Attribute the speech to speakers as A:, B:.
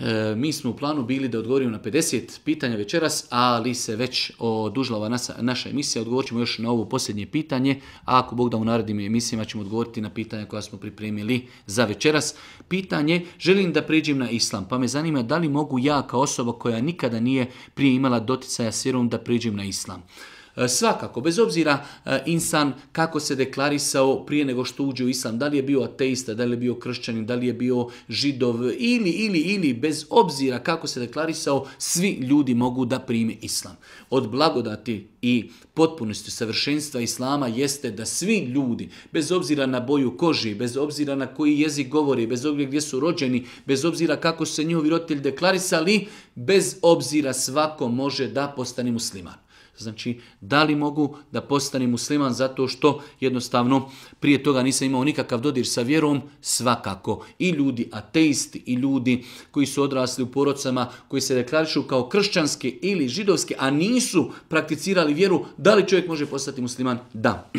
A: E, mi smo u planu bili da odgovorimo na 50 pitanja večeras, ali se već odužila nasa, naša emisija. Odgovorimo još na ovo posljednje pitanje, a ako Bog da u narednim emisijama ćemo odgovoriti na pitanja koja smo pripremili za večeras. Pitanje, želim da pređem na islam, pa me zanima da li mogu ja kao osoba koja nikada nije prije imala doticaja s vjerom da pređem na islam. E, E, svakako, bez obzira e, insan kako se deklarisao prije nego što uđe u islam, da li je bio ateista, da li je bio kršćanin, da li je bio židov, ili, ili, ili, bez obzira kako se deklarisao, svi ljudi mogu da prime islam. Od blagodati i potpunosti savršenstva islama jeste da svi ljudi, bez obzira na boju koži, bez obzira na koji jezik govori, bez obzira gdje su rođeni, bez obzira kako se njihovi roditelji deklarisali, bez obzira svako može da postane musliman. Znači, Da li mogu da postane musliman zato što jednostavno prije toga nisam imao nikakav dodir sa vjerom? Svakako. I ljudi ateisti, i ljudi koji su odrasli u porocama, koji se deklarišu kao kršćanske ili židovske, a nisu prakticirali vjeru, da li čovjek može postati musliman? Da.